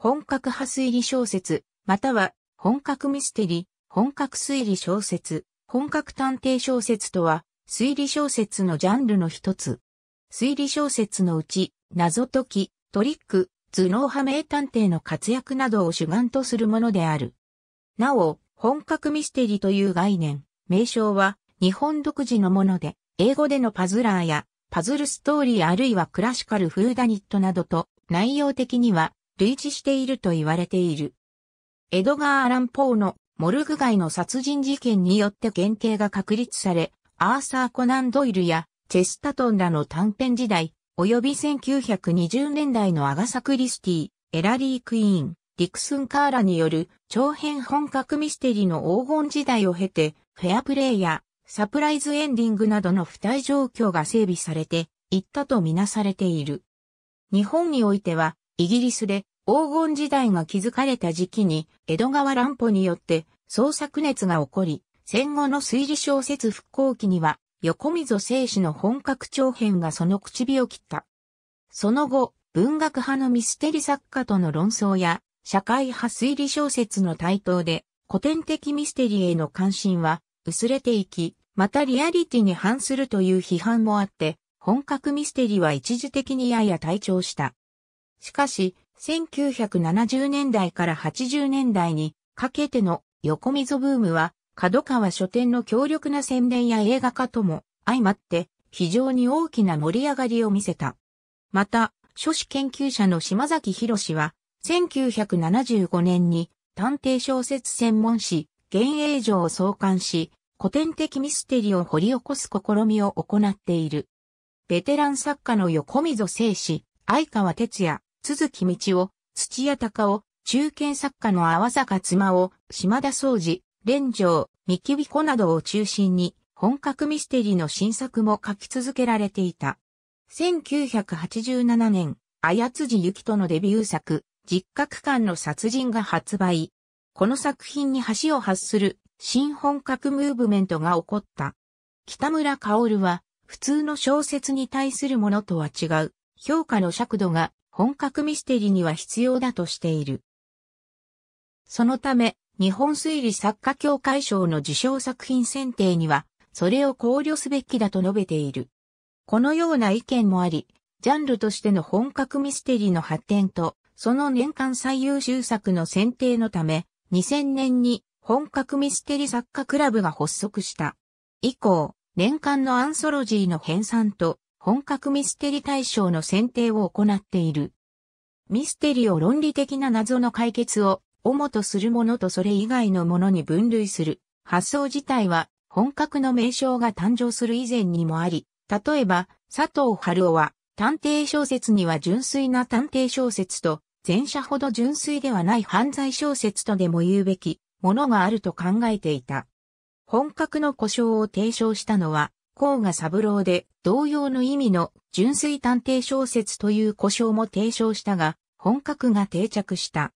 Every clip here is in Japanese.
本格派推理小説、または本格ミステリー、本格推理小説、本格探偵小説とは、推理小説のジャンルの一つ。推理小説のうち、謎解き、トリック、頭脳派名探偵の活躍などを主眼とするものである。なお、本格ミステリーという概念、名称は日本独自のもので、英語でのパズラーやパズルストーリーあるいはクラシカルフーダニットなどと内容的には類似していると言われている。エドガー・アラン・ポーのモルグ街の殺人事件によって原型が確立され、アーサー・コナン・ドイルやチェスタトンらの短編時代、及び1920年代のアガサ・クリスティ、エラリー・クイーン、ディクスン・カーラによる長編本格ミステリーの黄金時代を経て、フェアプレイやサプライズエンディングなどの付帯状況が整備されていったとみなされている。日本においては、イギリスで黄金時代が築かれた時期に江戸川乱歩によって創作熱が起こり、戦後の推理小説復興期には横溝正史の本格長編がその唇を切った。その後、文学派のミステリ作家との論争や社会派推理小説の台頭で古典的ミステリーへの関心は薄れていき、またリアリティに反するという批判もあって、本格ミステリは一時的にやや退調した。しかし、1970年代から80年代にかけての横溝ブームは、角川書店の強力な宣伝や映画化とも相まって非常に大きな盛り上がりを見せた。また、書士研究者の島崎博士は、1975年に探偵小説専門誌、幻影城を創刊し、古典的ミステリーを掘り起こす試みを行っている。ベテラン作家の横溝正史、相川哲也、鈴木道夫、土屋隆夫、中堅作家の淡坂妻を、島田総司、連城、三木美子などを中心に、本格ミステリーの新作も書き続けられていた。1987年、綾辻ゆきとのデビュー作、実格館の殺人が発売。この作品に橋を発する新本格ムーブメントが起こった。北村薫は、普通の小説に対するものとは違う、評価の尺度が本格ミステリには必要だとしている。そのため、日本推理作家協会賞の受賞作品選定には、それを考慮すべきだと述べている。このような意見もあり、ジャンルとしての本格ミステリの発展と、その年間最優秀作の選定のため、2000年に本格ミステリー作家クラブが発足した。以降、年間のアンソロジーの編纂と本格ミステリ対象の選定を行っている。ミステリを論理的な謎の解決を主とするものとそれ以外のものに分類する発想自体は本格の名称が誕生する以前にもあり、例えば佐藤春夫は探偵小説には純粋な探偵小説と前者ほど純粋ではない犯罪小説とでも言うべきものがあると考えていた。本格の故障を提唱したのは甲賀三郎で同様の意味の純粋探偵小説という故障も提唱したが、本格が定着した。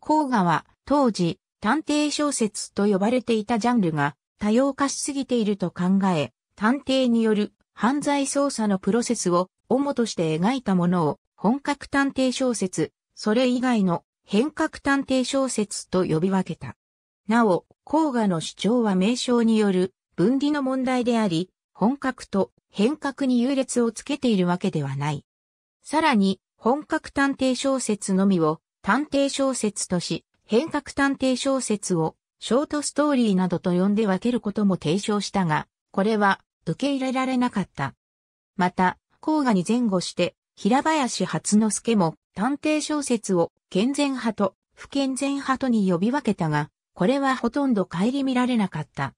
甲賀は当時探偵小説と呼ばれていたジャンルが多様化しすぎていると考え、探偵による犯罪捜査のプロセスを主として描いたものを本格探偵小説、それ以外の変革探偵小説と呼び分けた。なお、甲賀の主張は名称による分離の問題であり、本格と変革に優劣をつけているわけではない。さらに、本格探偵小説のみを探偵小説とし、変革探偵小説をショートストーリーなどと呼んで分けることも提唱したが、これは受け入れられなかった。また、甲賀に前後して、平林初之助も探偵小説を健全派と不健全派とに呼び分けたが、これはほとんど顧みられなかった。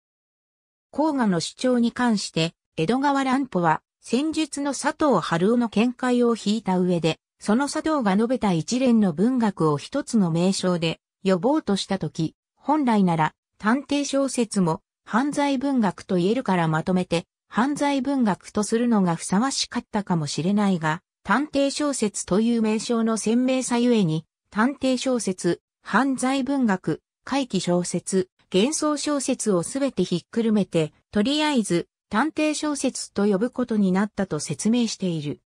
黄河の主張に関して、江戸川乱歩は、戦術の佐藤春夫の見解を引いた上で、その佐藤が述べた一連の文学を一つの名称で呼ぼうとしたとき、本来なら探偵小説も犯罪文学と言えるからまとめて犯罪文学とするのがふさわしかったかもしれないが、探偵小説という名称の鮮明さゆえに、探偵小説、犯罪文学、怪奇小説、幻想小説をすべてひっくるめて、とりあえず探偵小説と呼ぶことになったと説明している。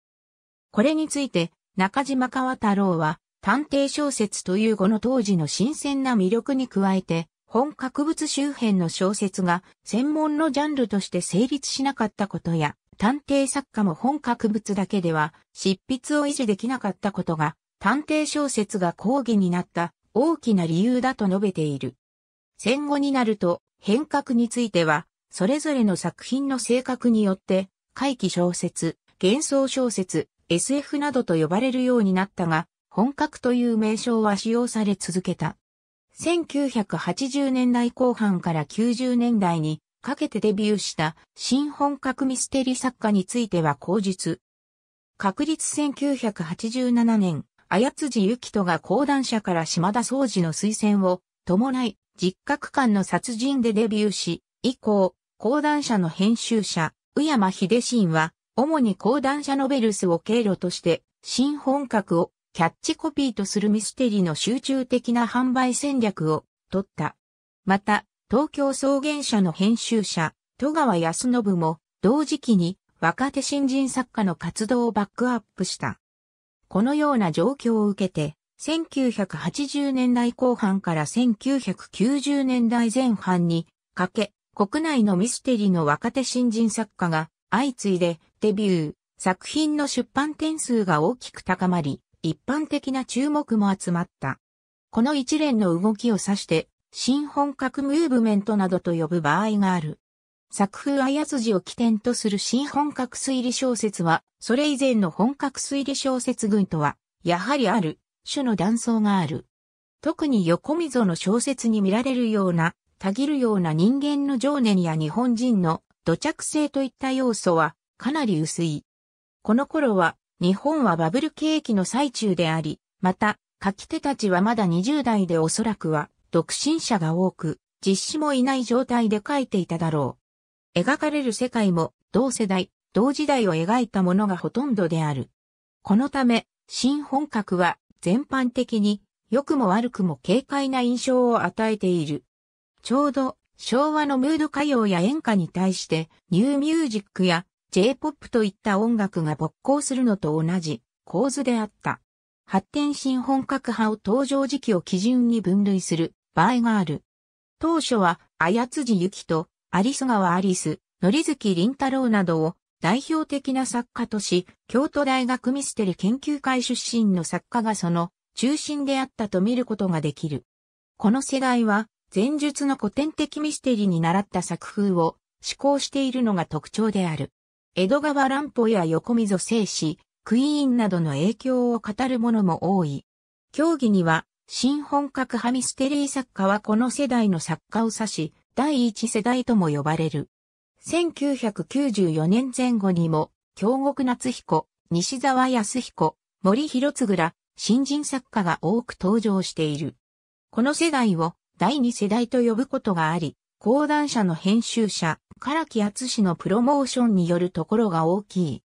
これについて、中島川太郎は、探偵小説という語の当時の新鮮な魅力に加えて、本格物周辺の小説が専門のジャンルとして成立しなかったことや、探偵作家も本格物だけでは執筆を維持できなかったことが、探偵小説が講義になった大きな理由だと述べている。戦後になると変革については、それぞれの作品の性格によって、怪奇小説、幻想小説、SF などと呼ばれるようになったが、本格という名称は使用され続けた。1980年代後半から90年代にかけてデビューした新本格ミステリー作家については口述。確立1987年、綾辻ゆきとが講談社から島田総司の推薦を伴い、実格区の殺人でデビューし、以降、講談社の編集者、宇山秀信は、主に講談社ノベルスを経路として、新本格をキャッチコピーとするミステリーの集中的な販売戦略を取った。また、東京草原社の編集者、戸川康信も、同時期に若手新人作家の活動をバックアップした。このような状況を受けて、1980年代後半から1990年代前半にかけ、国内のミステリーの若手新人作家が相次いでデビュー、作品の出版点数が大きく高まり、一般的な注目も集まった。この一連の動きを指して、新本格ムーブメントなどと呼ぶ場合がある。作風あやつじを起点とする新本格推理小説は、それ以前の本格推理小説群とは、やはりある種の断層がある。特に横溝の小説に見られるような、たぎるような人間の情念や日本人の土着性といった要素はかなり薄い。この頃は日本はバブル景気の最中であり、また書き手たちはまだ20代でおそらくは独身者が多く、実施もいない状態で書いていただろう。描かれる世界も同世代、同時代を描いたものがほとんどである。このため、新本格は全般的に良くも悪くも軽快な印象を与えている。ちょうど昭和のムード歌謡や演歌に対してニューミュージックや J-POP といった音楽が勃興するのと同じ構図であった。発展新本格派を登場時期を基準に分類する場合がある。当初は、綾辻ゆきと、有栖川アリス、のりずきりなどを代表的な作家とし、京都大学ミステリ研究会出身の作家がその中心であったと見ることができる。この世代は、前述の古典的ミステリに習った作風を思考しているのが特徴である。江戸川乱歩や横溝正史、クイーンなどの影響を語る者も多い。競技には、新本格派ミステリー作家はこの世代の作家を指し、第一世代とも呼ばれる。1994年前後にも、京極夏彦、西沢康彦、森弘嗣ら、新人作家が多く登場している。この世代を第二世代と呼ぶことがあり、講談社の編集者、唐木厚氏のプロモーションによるところが大きい。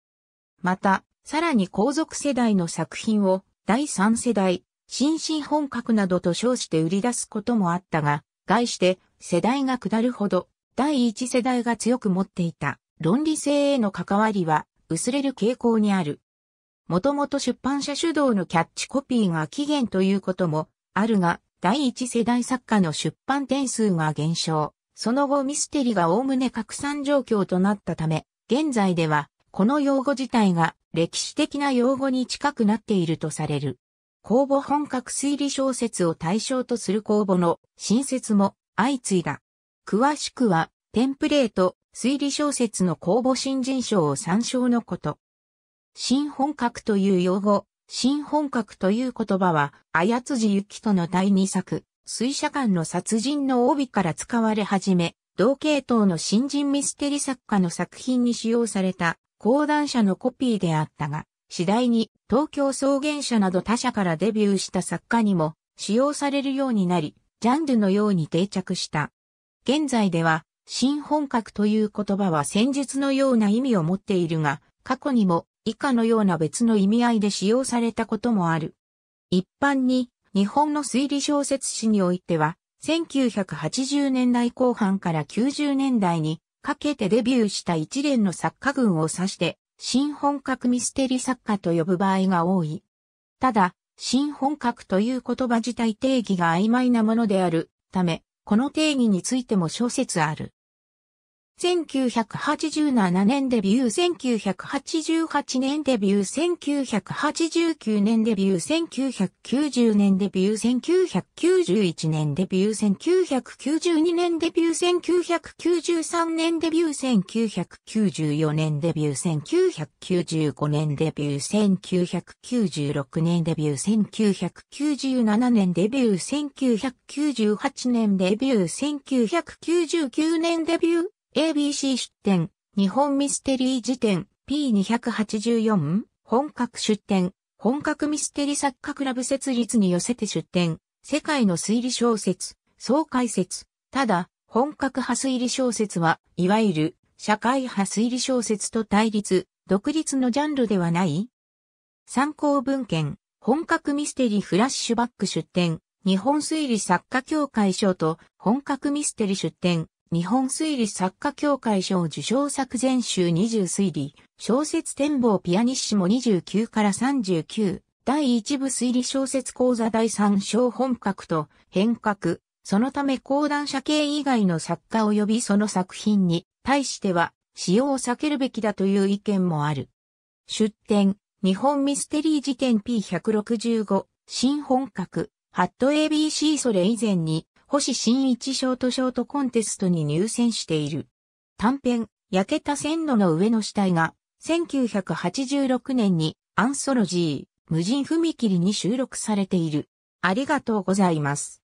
また、さらに皇族世代の作品を第三世代、新進本格などと称して売り出すこともあったが、概して世代が下るほど第一世代が強く持っていた論理性への関わりは薄れる傾向にある。もともと出版社主導のキャッチコピーが起源ということもあるが、第一世代作家の出版点数が減少。その後ミステリが概ね拡散状況となったため、現在ではこの用語自体が歴史的な用語に近くなっているとされる。公募本格推理小説を対象とする公募の新設も相次いだ。詳しくは、テンプレート、推理小説の公募新人賞を参照のこと。新本格という用語、新本格という言葉は、つじゆきとの第2作、水車間の殺人の帯から使われ始め、同系統の新人ミステリ作家の作品に使用された、講談社のコピーであったが、次第に東京草原社など他社からデビューした作家にも使用されるようになり、ジャンルのように定着した。現在では、新本格という言葉は戦術のような意味を持っているが、過去にも以下のような別の意味合いで使用されたこともある。一般に、日本の推理小説史においては、1980年代後半から90年代にかけてデビューした一連の作家群を指して、新本格ミステリ作家と呼ぶ場合が多い。ただ、新本格という言葉自体定義が曖昧なものであるため、この定義についても諸説ある。1987年デビュー、1988年デビュー、1989年デビュー、1990年デビュー、1991年デビュー、1992年デビュー、1993年デビュー、1994年デビュー、1995年デビュー、1996年デビュー、1997年デビュー、1998年デビュー、1999年デビュー、ABC 出展、日本ミステリー辞典、P284、本格出展、本格ミステリー作家クラブ設立に寄せて出展、世界の推理小説、総解説、ただ、本格派推理小説は、いわゆる、社会派推理小説と対立、独立のジャンルではない参考文献、本格ミステリーフラッシュバック出展、日本推理作家協会賞と本格ミステリー出展、日本推理作家協会賞受賞作全集20推理、小説展望ピアニッシモ29から39、第1部推理小説講座第3章本格と変革、そのため講談社系以外の作家及びその作品に対しては使用を避けるべきだという意見もある。出展、日本ミステリー辞典 P165、新本格、ハット ABC それ以前に星新一ショートショートコンテストに入選している。短編、焼けた線路の上の死体が、1986年にアンソロジー、無人踏切に収録されている。ありがとうございます。